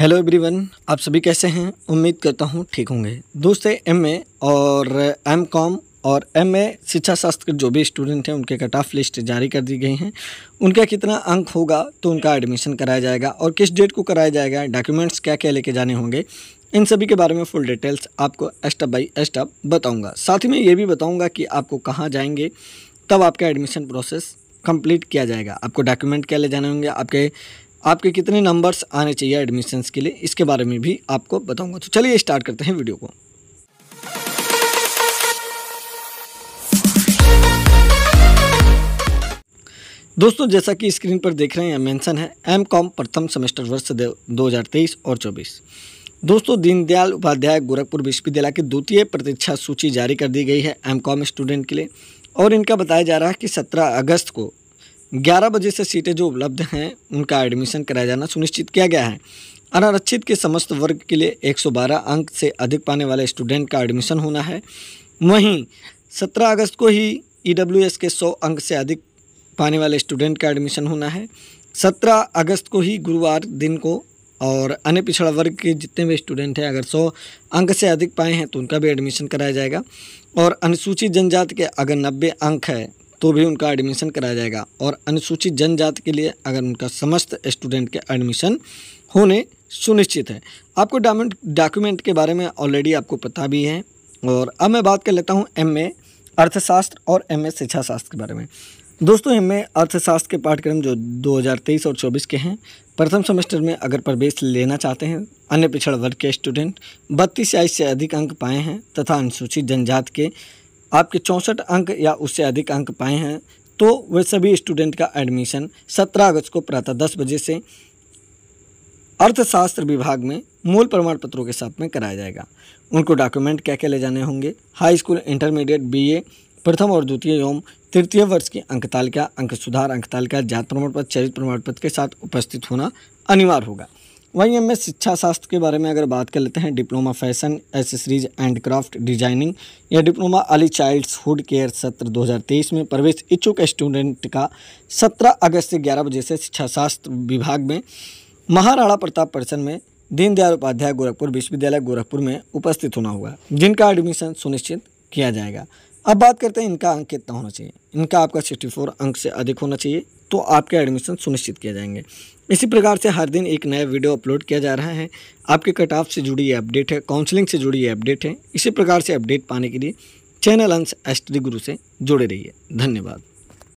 hello everyone आप सभी कैसे हैं उम्मीद करता हूँ ठीक होंगे दोस्तों एम ए और एम कॉम और एम ए शिक्षा शास्त्र के जो भी स्टूडेंट हैं उनके कट ऑफ लिस्ट जारी कर दी गई हैं उनका कितना अंक होगा तो उनका एडमिशन कराया जाएगा और किस डेट को कराया जाएगा डॉक्यूमेंट्स क्या क्या लेके जाने होंगे इन सभी के बारे में फुल डिटेल्स आपको स्टेप बाई स्टेप बताऊँगा साथ ही में ये भी बताऊँगा कि आपको कहाँ जाएंगे तब आपका एडमिशन प्रोसेस कंप्लीट किया जाएगा आपको डॉक्यूमेंट क्या ले जाने होंगे आपके आपके कितने नंबर्स आने चाहिए एडमिशन्स के लिए इसके बारे में भी आपको बताऊंगा तो चलिए स्टार्ट करते हैं वीडियो को दोस्तों जैसा कि स्क्रीन पर देख रहे हैं मेंशन है एम कॉम प्रथम सेमेस्टर वर्ष 2023 और 24 दोस्तों दीनदयाल उपाध्याय गोरखपुर विश्वविद्यालय की द्वितीय प्रतीक्षा सूची जारी कर दी गई है एम कॉम स्टूडेंट के लिए और इनका बताया जा रहा है कि 17 अगस्त को ग्यारह बजे से सीटें जो उपलब्ध हैं उनका एडमिशन कराया जाना सुनिश्चित किया गया है अनारक्षित के समस्त वर्ग के लिए 112 अंक से अधिक पाने वाले स्टूडेंट का एडमिशन होना है वहीं 17 अगस्त को ही ई e के 100 अंक से अधिक पाने वाले स्टूडेंट का एडमिशन होना है 17 अगस्त को ही गुरुवार दिन को और अन्य पिछड़ा वर्ग के जितने भी स्टूडेंट हैं अगर सौ अंक से अधिक पाए हैं तो उनका भी एडमिशन कराया जाएगा और अनुसूचित जनजाति के अगर नब्बे अंक है तो भी उनका एडमिशन कराया जाएगा और अनुसूचित जनजाति के लिए अगर उनका समस्त स्टूडेंट के एडमिशन होने सुनिश्चित है आपको डॉमेंट डॉक्यूमेंट के बारे में ऑलरेडी आपको पता भी है और अब मैं बात कर लेता हूँ एम अर्थशास्त्र और एम ए शिक्षा शास्त्र के बारे में दोस्तों एम अर्थशास्त्र के पाठ्यक्रम जो 2023 और 24 के हैं प्रथम सेमेस्टर में अगर प्रवेश लेना चाहते हैं अन्य पिछड़ा वर्ग के स्टूडेंट बत्तीस या इससे अधिक अंक पाए हैं तथा अनुसूचित जनजाति के आपके चौंसठ अंक या उससे अधिक अंक पाए हैं तो वे सभी स्टूडेंट का एडमिशन 17 अगस्त को प्रातः दस बजे से अर्थशास्त्र विभाग में मूल प्रमाण पत्रों के साथ में कराया जाएगा उनको डॉक्यूमेंट क्या क्या ले जाने होंगे हाई स्कूल इंटरमीडिएट बीए प्रथम और द्वितीय एवं तृतीय वर्ष की अंक तालिका अंक सुधार अंक तालिका जात प्रमाण पत्र चरित्र प्रमाण पत्र के साथ उपस्थित होना अनिवार्य होगा वहीं हमें शिक्षा शास्त्र के बारे में अगर बात कर लेते हैं diploma fashion accessories and craft designing या डिप्लोमा अली हुड केयर सत्र 2023 में प्रवेश इच्छुक स्टूडेंट का 17 अगस्त से 11 बजे से शिक्षा शास्त्र विभाग में महाराणा प्रताप परिसर में दीनदयाल उपाध्याय गोरखपुर विश्वविद्यालय गोरखपुर में उपस्थित होना होगा जिनका एडमिशन सुनिश्चित किया जाएगा अब बात करते हैं इनका अंक कितना होना चाहिए इनका आपका सिक्सटी फोर अंक से अधिक होना चाहिए तो आपके एडमिशन सुनिश्चित किए जाएंगे इसी प्रकार से हर दिन एक नया वीडियो अपलोड किया जा रहा है आपके कट ऑफ से जुड़ी ये अपडेट है काउंसलिंग से जुड़ी ये अपडेट है इसी प्रकार से अपडेट पाने के लिए चैनल अंश एस गुरु से जुड़े रहिए धन्यवाद